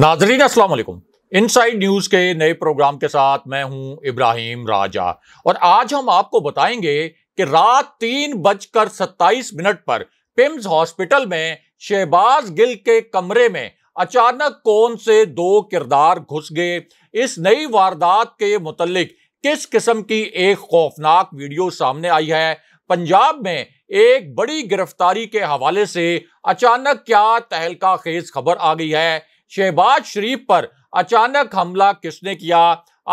नाजरीन असलकुम side news के नए प्रोग्राम के साथ मैं हूं इब्राहिम राजा और आज हम आपको बताएंगे कि रात तीन बजकर सत्ताईस मिनट पर पिम्स हॉस्पिटल में शहबाज गिल के कमरे में अचानक कौन से दो किरदार घुस गए इस नई वारदात के मुतलिक किस किस्म की एक खौफनाक वीडियो सामने आई है पंजाब में एक बड़ी गिरफ्तारी के हवाले से अचानक क्या तहलका खेज खबर आ गई है शहबाज शरीफ पर अचानक हमला किसने किया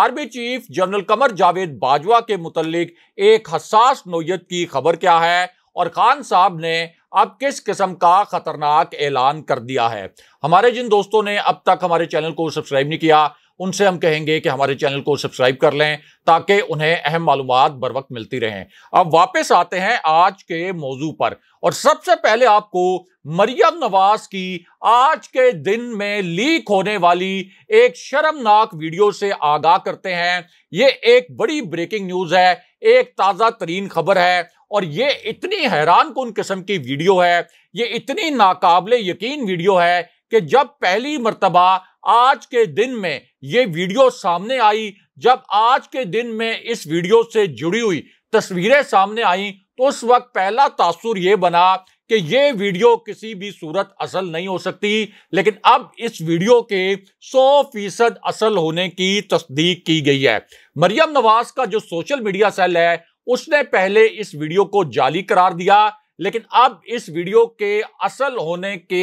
army chief general Qamar Javed Bajwa के मुतलिक एक हसास नोयत की खबर क्या है और खान साहब ने अब किस किस्म का खतरनाक ऐलान कर दिया है हमारे जिन दोस्तों ने अब तक हमारे चैनल को सब्सक्राइब नहीं किया उनसे हम कहेंगे कि हमारे चैनल को सब्सक्राइब कर लें ताकि उन्हें अहम मालूम बर वक्त मिलती रहें अब वापस आते हैं आज के मौजू पर और सबसे पहले आपको मरियम नवाज की आज के दिन में लीक होने वाली एक शर्मनाक वीडियो से आगाह करते हैं ये एक बड़ी ब्रेकिंग न्यूज है एक ताजा तरीन खबर है और ये इतनी हैरान कन किस्म की वीडियो है ये इतनी नाकाबले यकीन वीडियो है कि जब पहली मरतबा आज के दिन में ये वीडियो सामने आई जब आज के दिन में इस वीडियो से जुड़ी हुई तस्वीरें सामने आई तो उस वक्त पहला तासुर ये बना कि ये वीडियो किसी भी सूरत असल नहीं हो सकती लेकिन अब इस वीडियो के 100 फीसद असल होने की तस्दीक की गई है मरियम नवाज का जो सोशल मीडिया सेल है उसने पहले इस वीडियो को जाली करार दिया लेकिन अब इस वीडियो के असल होने के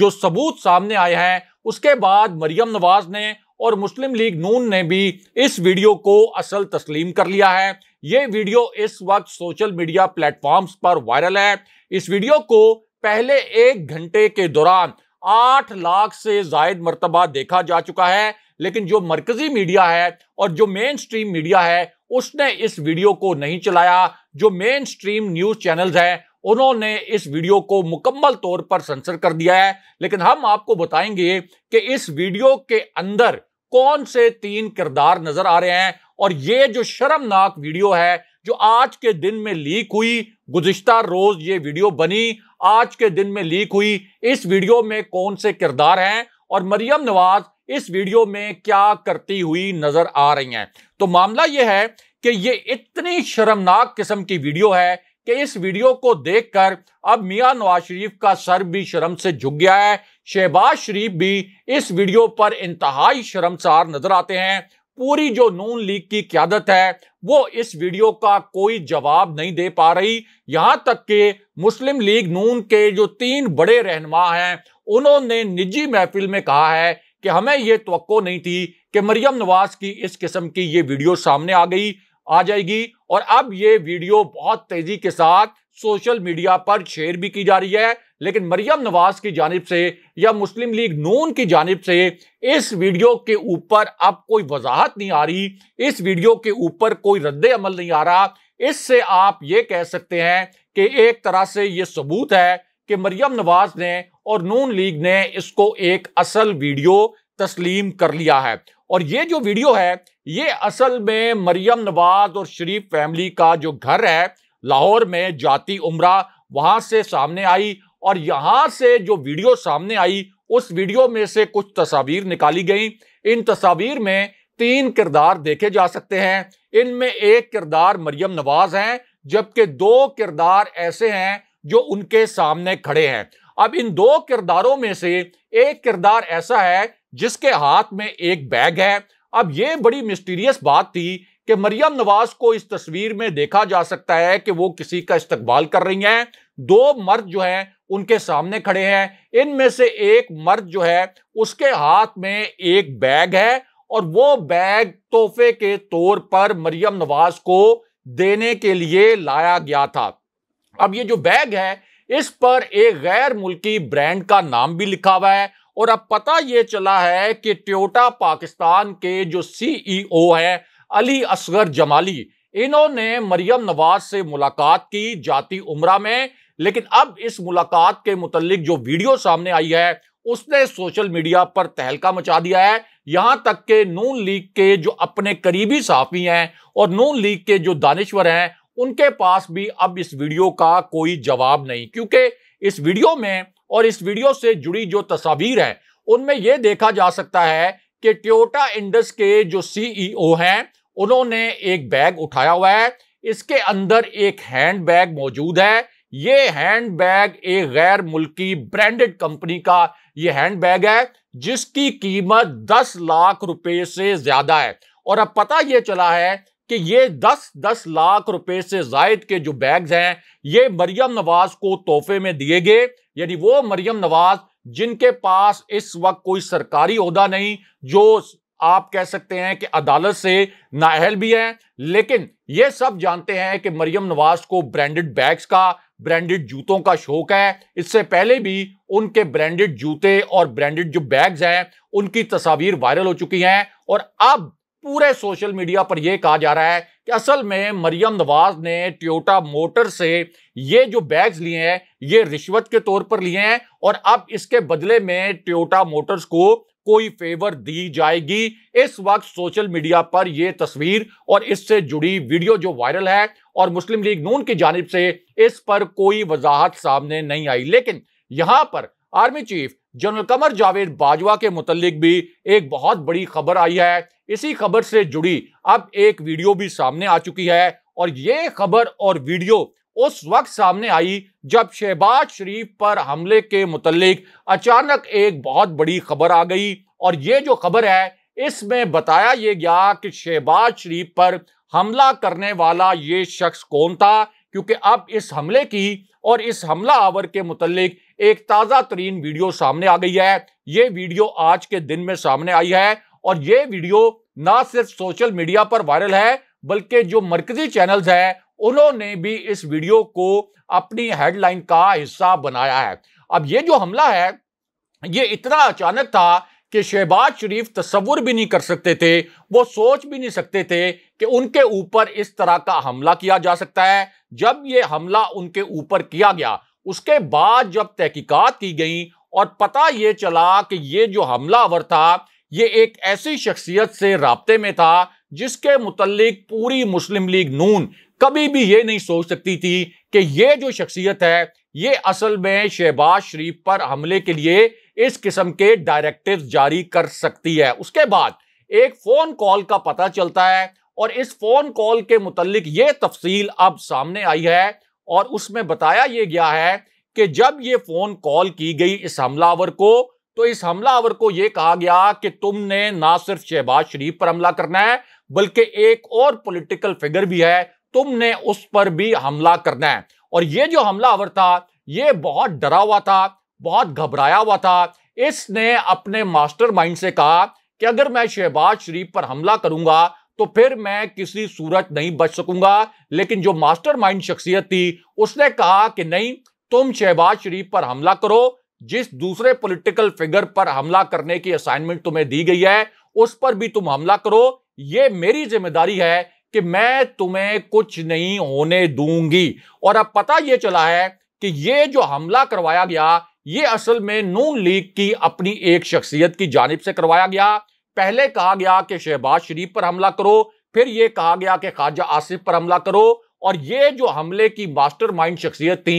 जो सबूत सामने आए हैं उसके बाद मरियम नवाज ने और मुस्लिम लीग नून ने भी इस वीडियो को असल तस्लीम कर लिया है ये वीडियो इस वक्त सोशल मीडिया प्लेटफॉर्म्स पर वायरल है इस वीडियो को पहले एक घंटे के दौरान आठ लाख से जायद मरतबा देखा जा चुका है लेकिन जो मरकजी मीडिया है और जो मेन स्ट्रीम मीडिया है उसने इस वीडियो को नहीं चलाया जो मेन स्ट्रीम न्यूज चैनल्स हैं उन्होंने इस वीडियो को मुकम्मल तौर पर सेंसर कर दिया है लेकिन हम आपको बताएंगे कि इस वीडियो के अंदर कौन से तीन किरदार नजर आ रहे हैं और ये जो शर्मनाक वीडियो है जो आज के दिन में लीक हुई गुजशत रोज ये वीडियो बनी आज के दिन में लीक हुई इस वीडियो में कौन से किरदार हैं और मरियम नवाज इस वीडियो में क्या करती हुई नजर आ रही हैं तो मामला यह है कि ये इतनी शर्मनाक किस्म की वीडियो है कि इस वीडियो को देखकर अब मियां नवाज शरीफ का सर भी शर्म से झुक गया है शहबाज शरीफ भी इस वीडियो पर इंतहाई शर्मसार नजर आते हैं पूरी जो नून लीग की क्यादत है वो इस वीडियो का कोई जवाब नहीं दे पा रही यहां तक कि मुस्लिम लीग नून के जो तीन बड़े रहनमा हैं उन्होंने निजी महफिल में कहा है कि हमें ये तो नहीं थी कि मरियम नवाज की इस किस्म की ये वीडियो सामने आ गई आ जाएगी और अब ये वीडियो बहुत तेजी के साथ सोशल मीडिया पर शेयर भी की जा रही है लेकिन मरियम नवाज की जानब से या मुस्लिम लीग नून की जानब से इस वीडियो के ऊपर अब कोई वजाहत नहीं आ रही इस वीडियो के ऊपर कोई रद्द अमल नहीं आ रहा इससे आप ये कह सकते हैं कि एक तरह से ये सबूत है कि मरियम नवाज ने और नून लीग ने इसको एक असल वीडियो तस्लीम कर लिया है और ये जो वीडियो है ये असल में मरियम नवाज और शरीफ फैमिली का जो घर है लाहौर में जाति उमरा वहां से सामने आई और यहां से जो वीडियो सामने आई उस वीडियो में से कुछ तस्वीर निकाली गई इन तस्वीर में तीन किरदार देखे जा सकते हैं इनमें एक किरदार मरियम नवाज हैं जबकि दो किरदार ऐसे हैं जो उनके सामने खड़े हैं अब इन दो किरदारों में से एक किरदार ऐसा है जिसके हाथ में एक बैग है अब ये बड़ी मिस्टीरियस बात थी कि मरियम नवाज को इस तस्वीर में देखा जा सकता है कि वो किसी का इस्तकबाल कर रही हैं दो मर्द जो हैं उनके सामने खड़े हैं इनमें से एक मर्द जो है उसके हाथ में एक बैग है और वो बैग तोहफे के तौर पर मरियम नवाज को देने के लिए लाया गया था अब ये जो बैग है इस पर एक गैर मुल्की ब्रांड का नाम भी लिखा हुआ है और अब पता यह चला है कि ट्योटा पाकिस्तान के जो सीईओ e है अली असगर जमाली इन्होंने मरियम नवाज से मुलाकात की जाती उम्र में लेकिन अब इस मुलाकात के मुतलिक जो वीडियो सामने आई है उसने सोशल मीडिया पर तहलका मचा दिया है यहां तक के नून लीग के जो अपने करीबी साफी हैं और नून लीग के जो दानश्वर हैं उनके पास भी अब इस वीडियो का कोई जवाब नहीं क्योंकि इस वीडियो में और इस वीडियो से जुड़ी जो तस्वीर है उनमें यह देखा जा सकता है कि ट्योटा इंडस के जो सीईओ e हैं उन्होंने एक बैग उठाया हुआ है इसके अंदर एक हैंड बैग मौजूद है ये हैंड बैग एक गैर मुल्की ब्रांडेड कंपनी का ये हैंड बैग है जिसकी कीमत 10 लाख रुपए से ज्यादा है और अब पता यह चला है कि ये 10-10 लाख रुपए से जायद के जो बैग्स हैं ये मरियम नवाज को तोहफे में दिए गए यानी वो मरियम नवाज जिनके पास इस वक्त कोई सरकारी अहदा नहीं जो आप कह सकते हैं कि अदालत से नाअहल भी हैं लेकिन ये सब जानते हैं कि मरियम नवाज को ब्रांडेड बैग्स का ब्रांडेड जूतों का शौक है इससे पहले भी उनके ब्रांडेड जूते और ब्रांडेड जो बैग्स हैं उनकी तस्वीर वायरल हो चुकी हैं और अब पूरे सोशल मीडिया पर यह कहा जा रहा है कि असल में मरियम नवाज ने टोयोटा मोटर से ये जो बैग्स लिए हैं ये रिश्वत के तौर पर लिए हैं और अब इसके बदले में ट्योटा मोटर्स को कोई फेवर दी जाएगी इस वक्त सोशल मीडिया पर यह तस्वीर और इससे जुड़ी वीडियो जो वायरल है और मुस्लिम लीग नून की जानब से इस पर कोई वजाहत सामने नहीं आई लेकिन यहां पर army chief general Qamar Javed Bajwa के मुतलिक भी एक बहुत बड़ी खबर आई है इसी खबर से जुड़ी अब एक वीडियो भी सामने आ चुकी है और ये खबर और वीडियो उस वक्त सामने आई जब शहबाज शरीफ पर हमले के मुतलिक अचानक एक बहुत बड़ी खबर आ गई और ये जो खबर है इसमें बताया ये गया कि शहबाज शरीफ पर हमला करने वाला ये शख्स कौन था क्योंकि अब इस हमले की और इस हमला आवर के मुतलिक एक ताज़ा तरीन वीडियो सामने आ गई है ये वीडियो आज के दिन में सामने आई है और ये वीडियो ना सिर्फ सोशल मीडिया पर वायरल है बल्कि जो मरकजी चैनल्स हैं उन्होंने भी इस वीडियो को अपनी हेडलाइन का हिस्सा बनाया है अब ये जो हमला है ये इतना अचानक था कि शहबाज शरीफ तस्वुर भी नहीं कर सकते थे वो सोच भी नहीं सकते थे कि उनके ऊपर इस तरह का हमला किया जा सकता है जब ये हमला उनके ऊपर किया गया उसके बाद जब तहकीक़त की गई और पता ये चला कि ये जो हमलावर था ये एक ऐसी शख्सियत से रबते में था जिसके मुतलिक पूरी मुस्लिम लीग नून कभी भी ये नहीं सोच सकती थी कि ये जो शख्सियत है ये असल में शहबाज शरीफ पर हमले के लिए इस किस्म के डायरेक्टिव जारी कर सकती है उसके बाद एक फोन कॉल का पता चलता है और इस फोन कॉल के मुतलिक ये तफसील अब सामने आई है और उसमें बताया ये गया है कि जब ये फोन कॉल की गई इस हमलावर को तो इस हमलावर को यह कहा गया कि तुमने ना सिर्फ शहबाज शरीफ पर हमला करना है बल्कि एक और पॉलिटिकल फिगर भी है तुमने उस पर भी हमला करना है और यह जो हमलावर था यह बहुत डरा हुआ था बहुत घबराया हुआ था इसने अपने मास्टरमाइंड से कहा कि अगर मैं शहबाज शरीफ पर हमला करूंगा तो फिर मैं किसी सूरत नहीं बच सकूंगा लेकिन जो मास्टरमाइंड शख्सियत थी उसने कहा कि नहीं तुम शहबाज शरीफ पर हमला करो जिस दूसरे पॉलिटिकल फिगर पर हमला करने की असाइनमेंट तुम्हें दी गई है उस पर भी तुम हमला करो ये मेरी जिम्मेदारी है कि मैं तुम्हें कुछ नहीं होने दूंगी और अब पता यह चला है कि ये जो हमला करवाया गया ये असल में नून लीग की अपनी एक शख्सियत की जानब से करवाया गया पहले कहा गया कि शहबाज शरीफ पर हमला करो फिर यह कहा गया कि ख्वाजा आसिफ पर हमला करो और ये जो हमले की मास्टरमाइंड शख्सियत थी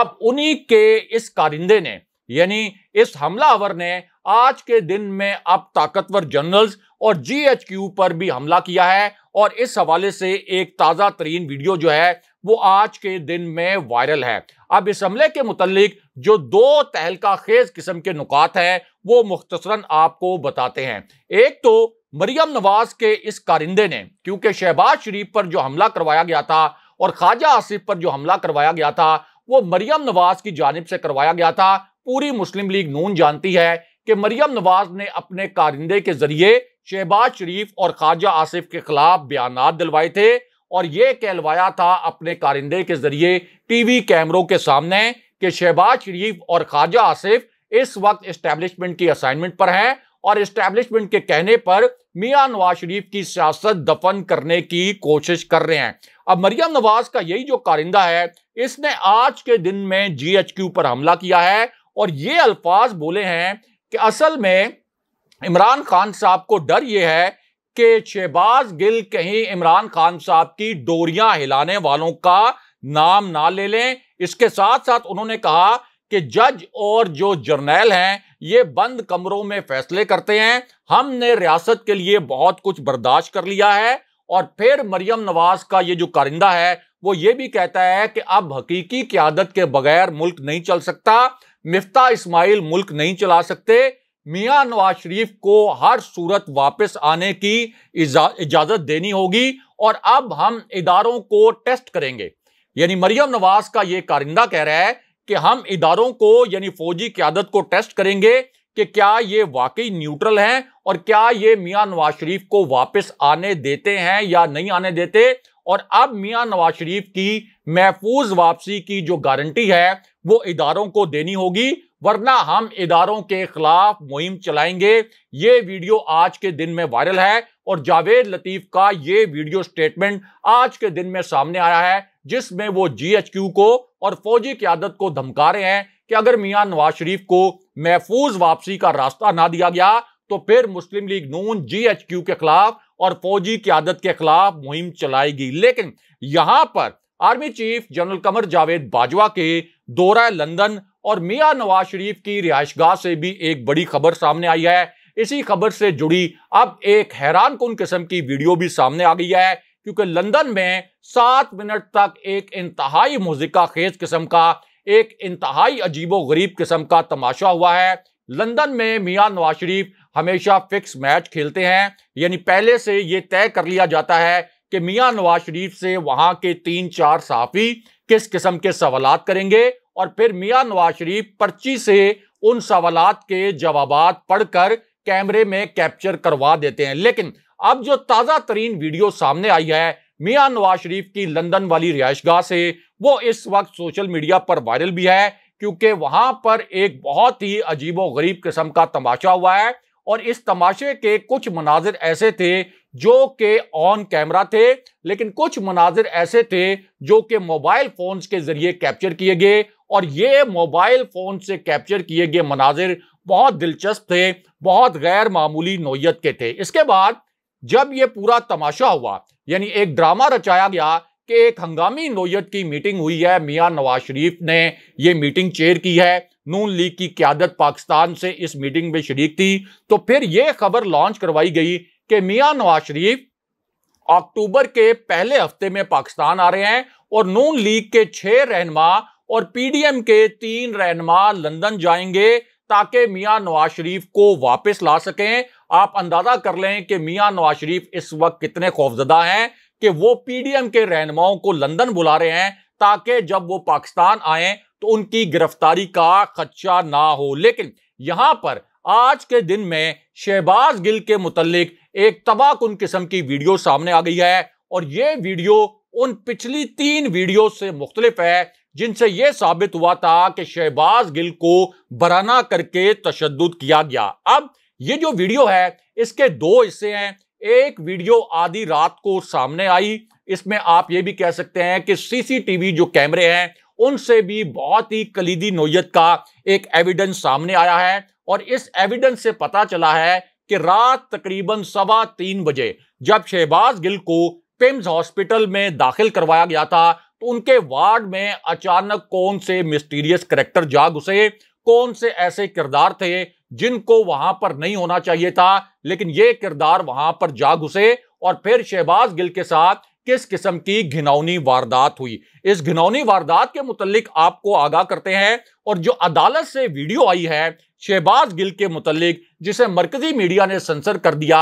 अब उन्हीं के इस कारिंदे ने यानी इस हमलावर ने आज के दिन में अब ताकतवर जनरल्स और जीएचक्यू पर भी हमला किया है और इस हवाले से एक ताज़ा तरीन वीडियो जो है वो आज के दिन में वायरल है अब इस हमले के मुतलिक जो दो तहलका खेज किस्म के नुकात हैं वो मुख्तसरा आपको बताते हैं एक तो मरियम नवाज के इस कारिंदे ने क्योंकि शहबाज शरीफ पर जो हमला करवाया गया था और ख्वाजा आसिफ पर जो हमला करवाया गया था वो मरियम नवाज की जानब से करवाया गया था पूरी मुस्लिम लीग नून जानती है कि मरियम नवाज ने अपने कारिंदे के जरिए शहबाज शरीफ और ख्वाजा आसिफ के खिलाफ बयान दिलवाए थे और ये कहलवाया था अपने कारिंदे के जरिए टीवी कैमरों के सामने कि शहबाज शरीफ और ख्वाजा आसिफ इस वक्त इस्टेब्लिशमेंट की असाइनमेंट पर हैं और इस्टेब्लिशमेंट के कहने पर मियां नवाज शरीफ की सियासत दफन करने की कोशिश कर रहे हैं अब मरियम नवाज का यही जो कारिंदा है इसने आज के दिन में जीएचक्यू पर हमला किया है और ये अल्फाज बोले हैं कि असल में इमरान खान साहब को डर यह है कि शहबाज गिल कहीं इमरान खान साहब की डोरियां हिलाने वालों का नाम ना ले लें इसके साथ साथ उन्होंने कहा कि जज और जो जर्नैल हैं ये बंद कमरों में फैसले करते हैं हमने रियासत के लिए बहुत कुछ बर्दाश्त कर लिया है और फिर मरियम नवाज का ये जो कारिंदा है वो ये भी कहता है कि अब हकीकी क्यादत के बगैर मुल्क नहीं चल सकता मिफ्ता इस्माइल मुल्क नहीं चला सकते मियां नवाज शरीफ को हर सूरत वापस आने की इजाजत देनी होगी और अब हम इदारों को टेस्ट करेंगे यानी मरियम नवाज का यह कारिंदा कह रहा है कि हम इदारों को यानी फौजी क्यादत को टेस्ट करेंगे कि क्या ये वाकई न्यूट्रल हैं और क्या ये मियां नवाज शरीफ को वापस आने देते हैं या नहीं आने देते और अब मियां नवाज शरीफ की महफूज वापसी की जो गारंटी है वो इदारों को देनी होगी वरना हम इदारों के खिलाफ मुहिम चलाएंगे ये वीडियो आज के दिन में वायरल है और जावेद लतीफ का ये वीडियो स्टेटमेंट आज के दिन में सामने आया है जिसमें वो जीएचक्यू को और फौजी क्यादत को धमका रहे हैं कि अगर मियां नवाज शरीफ को महफूज वापसी का रास्ता ना दिया गया तो फिर मुस्लिम लीग नून जीएचक्यू के खिलाफ और फौजी आदत के खिलाफ मुहिम चलाई गई लेकिन यहां पर army chief general Qamar Javed Bajwa के दौरा लंदन और मियां नवाज शरीफ की रिहाइशगाह से भी एक बड़ी खबर सामने आई है इसी खबर से जुड़ी अब एक हैरान कन किस्म की वीडियो भी सामने आ गई है क्योंकि लंदन में सात मिनट तक एक इंतहाई मुजिका खेज किस्म का एक इंतहाई अजीबो गरीब किस्म का तमाशा हुआ है लंदन में मियां नवाज शरीफ हमेशा फिक्स मैच खेलते हैं यानी पहले से ये तय कर लिया जाता है कि मियां नवाज शरीफ से वहां के तीन चार सहाफी किस किस्म के सवाल करेंगे और फिर मियां नवाज शरीफ पर्ची से उन सवाल के जवाब पढ़कर कैमरे में कैप्चर करवा देते हैं लेकिन अब जो ताज़ा तरीन वीडियो सामने आई है मियां नवाज शरीफ की लंदन वाली रिहायश से वो इस वक्त सोशल मीडिया पर वायरल भी है क्योंकि वहां पर एक बहुत ही अजीबो गरीब किस्म का तमाशा हुआ है और इस तमाशे के कुछ मनाजिर ऐसे थे जो कि ऑन कैमरा थे लेकिन कुछ मनाजिर ऐसे थे जो कि मोबाइल फोन्स के जरिए कैप्चर किए गए और ये मोबाइल फोन से कैप्चर किए गए मनाजिर बहुत दिलचस्प थे बहुत गैर मामूली नोयत के थे इसके बाद जब ये पूरा तमाशा हुआ यानी एक ड्रामा रचाया गया कि एक हंगामी नोयत की मीटिंग हुई है मियां नवाज शरीफ ने ये मीटिंग चेयर की है नून लीग की क्यादत पाकिस्तान से इस मीटिंग में शरीक थी तो फिर यह खबर लॉन्च करवाई गई कि मियां नवाज शरीफ अक्टूबर के पहले हफ्ते में पाकिस्तान आ रहे हैं और नून लीग के छह रहनमा और पीडीएम के तीन रहनमा लंदन जाएंगे ताकि मियां नवाज शरीफ को वापस ला सकें आप अंदाजा कर लें कि मियां नवाज शरीफ इस वक्त कितने खौफजदा हैं कि वो पीडीएम के रहनुमाओं को लंदन बुला रहे हैं ताकि जब वो पाकिस्तान आए तो उनकी गिरफ्तारी का खदशा ना हो लेकिन यहां पर आज के दिन में शहबाज गिल के मुतलिक एक तबाहकुन किस्म की वीडियो सामने आ गई है और यह वीडियो उन पिछली तीन वीडियो से मुख्तलिफ है जिनसे यह साबित हुआ था कि शहबाज गिल को बराना करके तशद किया गया अब ये जो वीडियो है इसके दो हिस्से हैं एक वीडियो आधी रात को सामने आई इसमें आप ये भी कह सकते हैं कि सीसीटीवी जो कैमरे हैं उनसे भी बहुत ही कलीदी नोयत का एक एविडेंस सामने आया है और इस एविडेंस से पता चला है कि रात तकरीबन सवा तीन बजे जब शहबाज गिल को पिम्स हॉस्पिटल में दाखिल करवाया गया था तो उनके वार्ड में अचानक कौन से मिस्टीरियस करेक्टर जाग घुसे कौन से ऐसे किरदार थे जिनको वहां पर नहीं होना चाहिए था लेकिन ये किरदार वहां पर जा घुसे और फिर शहबाज गिल के साथ किस किस्म की घिनौनी वारदात हुई इस घिनौनी वारदात के मुतलिक आपको आगाह करते हैं और जो अदालत से वीडियो आई है शहबाज गिल के मुतलिक जिसे मरकजी मीडिया ने सेंसर कर दिया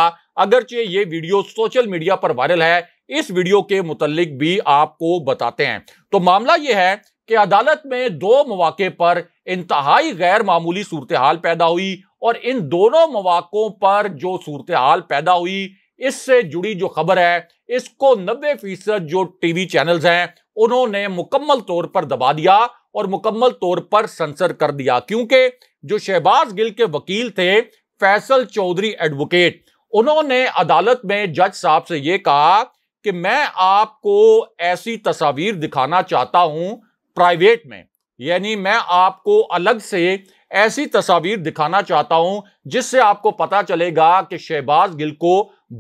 अगरचे ये वीडियो सोशल मीडिया पर वायरल है इस वीडियो के मुतलिक भी आपको बताते हैं तो मामला यह है कि अदालत में दो मौाक़े पर इंतहाई गैर मामूली सूरत हाल पैदा हुई और इन दोनों मौाकों पर जो सूरत हाल पैदा हुई इससे जुड़ी जो खबर है इसको नब्बे फीसद जो टीवी चैनल्स हैं उन्होंने मुकम्मल तौर पर दबा दिया और मुकम्मल तौर पर सेंसर कर दिया क्योंकि जो शहबाज गिल के वकील थे फैसल चौधरी एडवोकेट उन्होंने अदालत में जज साहब से ये कहा कि मैं आपको ऐसी तस्वीर दिखाना चाहता हूं प्राइवेट में यानी मैं आपको अलग से ऐसी तस्वीर दिखाना चाहता हूं जिससे आपको पता चलेगा कि शहबाज गिल को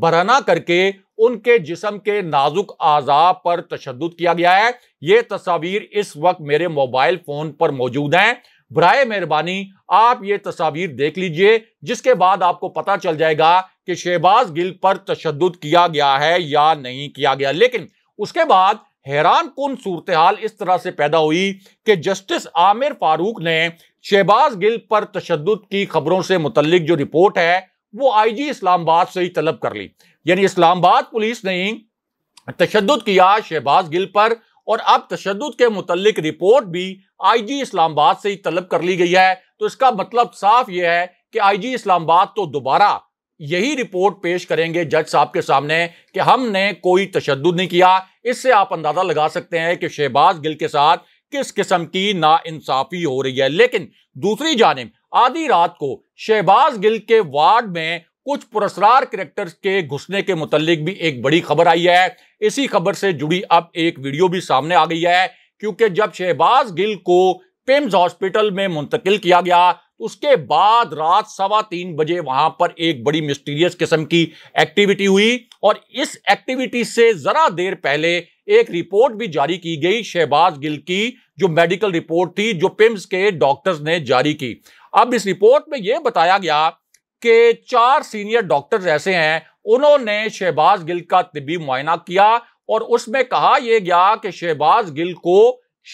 बरना करके उनके जिसम के नाजुक आजा पर तशद किया गया है ये तस्वीर इस वक्त मेरे मोबाइल फोन पर मौजूद हैं बर मेहरबानी आप ये तस्वीर देख लीजिए जिसके बाद आपको पता चल जाएगा कि शहबाज गिल पर तशद किया गया है या नहीं किया गया लेकिन उसके बाद हैरान कन सूरत हाल इस तरह से पैदा हुई कि जस्टिस आमिर फारूक ने शहबाज गिल पर तशद की खबरों से मुतलिक जो रिपोर्ट है वो आई जी इस्लामाबाद से ही तलब कर ली यानी इस्लामाबाद पुलिस ने तशद किया शहबाज गिल पर और अब तशद के मुतलिक रिपोर्ट भी आई जी इस्लामाबाद से ही तलब कर ली गई है तो इसका मतलब साफ यह है कि आई जी इस्लामाबाद तो दोबारा यही रिपोर्ट पेश करेंगे जज साहब के सामने कि हमने कोई तशद नहीं किया इससे आप अंदाजा लगा सकते हैं कि शहबाज गिल के साथ किस किस्म की नाइंसाफी हो रही है लेकिन दूसरी जानब आधी रात को शहबाज गिल के वार्ड में कुछ पुरस्कार करेक्टर्स के घुसने के मुतलिक भी एक बड़ी खबर आई है इसी खबर से जुड़ी अब एक वीडियो भी सामने आ गई है क्योंकि जब शहबाज गिल को पिम्स हॉस्पिटल में मुंतकिल किया गया उसके बाद रात सवा तीन बजे वहां पर एक बड़ी मिस्टीरियस किस्म की एक्टिविटी हुई और इस एक्टिविटी से जरा देर पहले एक रिपोर्ट भी जारी की गई शहबाज गिल की जो मेडिकल रिपोर्ट थी जो पिम्स के डॉक्टर्स ने जारी की अब इस रिपोर्ट में यह बताया गया कि चार सीनियर डॉक्टर्स ऐसे हैं उन्होंने शहबाज गिल का तिबी मुआयना किया और उसमें कहा यह गया कि शहबाज गिल को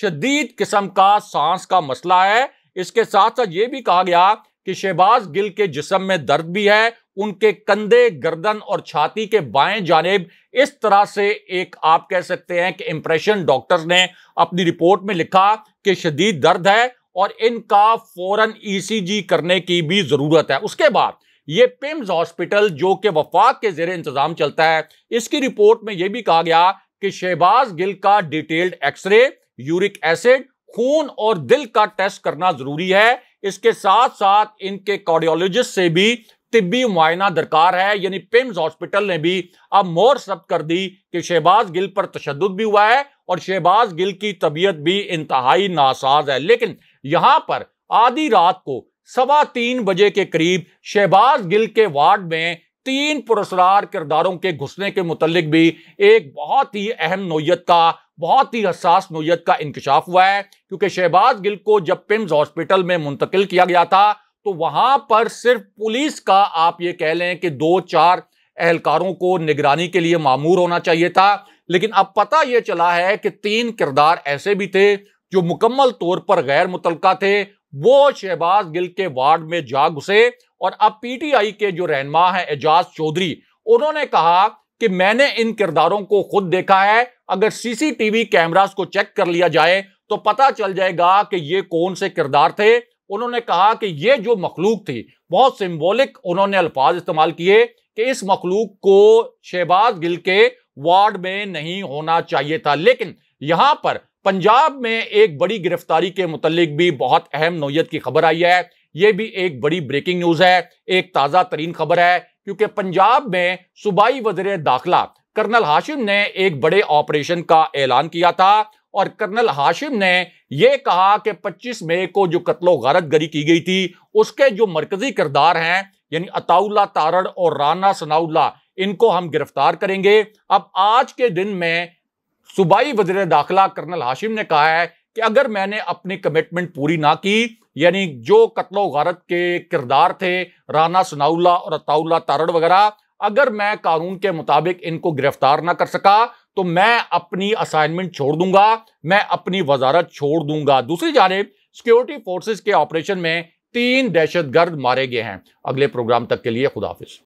शदीद किस्म का सांस का मसला है इसके साथ साथ ये भी कहा गया कि शहबाज गिल के जिसम में दर्द भी है उनके कंधे गर्दन और छाती के बाएं जानेब इस तरह से एक आप कह सकते हैं कि इंप्रेशन डॉक्टर ने अपनी रिपोर्ट में लिखा कि शदीद दर्द है और इनका फौरन ईसीजी e करने की भी जरूरत है उसके बाद ये पिम्स हॉस्पिटल जो कि वफाक के जेर इंतजाम चलता है इसकी रिपोर्ट में यह भी कहा गया कि शहबाज गिल का डिटेल्ड एक्सरे यूरिक एसिड खून और दिल का टेस्ट करना जरूरी है इसके साथ साथ इनके कार्डियोलॉजिस्ट से भी तिब्बी मुआयना दरकार है यानी पिम्स हॉस्पिटल ने भी अब मोर सब कर दी कि शहबाज गिल पर तशद भी हुआ है और शहबाज गिल की तबीयत भी इंतहाई नासाज है लेकिन यहां पर आधी रात को सवा तीन बजे के करीब शहबाज गिल के वार्ड में तीन पुरस्कार किरदारों के घुसने के मुतलिक भी एक बहुत ही अहम नोयत का बहुत ही हसास नोयत का इंकशाफ हुआ है क्योंकि शहबाज गिल को जब पिम्स हॉस्पिटल में मुंतकिल किया गया था तो वहां पर सिर्फ पुलिस का आप ये कह लें कि दो चार एहलकारों को निगरानी के लिए मामूर होना चाहिए था लेकिन अब पता यह चला है कि तीन किरदार ऐसे भी थे जो मुकम्मल तौर पर गैर मुतलका थे वो शहबाज गिल के वार्ड में जा घुसे और अब पीटीआई के जो रहनमा है एजाज चौधरी उन्होंने कहा कि मैंने इन किरदारों को खुद देखा है अगर सीसीटीवी कैमरास को चेक कर लिया जाए तो पता चल जाएगा कि ये कौन से किरदार थे उन्होंने कहा कि ये जो मखलूक थी बहुत सिम्बोलिक उन्होंने अल्फाज इस्तेमाल किए कि इस मखलूक को शहबाज गिल के वार्ड में नहीं होना चाहिए था लेकिन यहां पर पंजाब में एक बड़ी गिरफ्तारी के मुतलिक भी बहुत अहम नोयत की खबर आई है यह भी एक बड़ी ब्रेकिंग न्यूज है एक ताज़ा तरीन खबर है क्योंकि पंजाब में सूबाई वजर दाखिला कर्नल हाशिम ने एक बड़े ऑपरेशन का ऐलान किया था और कर्नल हाशिम ने यह कहा कि 25 मई को जो कत्लो गारत गरी की गई थी उसके जो मरकजी किरदार हैं यानी अताउल्ला तारड़ और राना सनाउल्ला इनको हम गिरफ्तार करेंगे अब आज के दिन में सूबाई वजीर दाखिला कर्नल हाशिम ने कहा है कि अगर मैंने अपनी कमिटमेंट पूरी ना की यानी जो कत्लो गारत के किरदार थे राना सनाउल्ला और अताउल्ला तारड़ वगैरह अगर मैं कानून के मुताबिक इनको गिरफ्तार ना कर सका तो मैं अपनी असाइनमेंट छोड़ दूंगा मैं अपनी वजारत छोड़ दूंगा दूसरी जानब सिक्योरिटी फोर्सेज के ऑपरेशन में तीन दहशतगर्द मारे गए हैं अगले प्रोग्राम तक के लिए खुदाफिज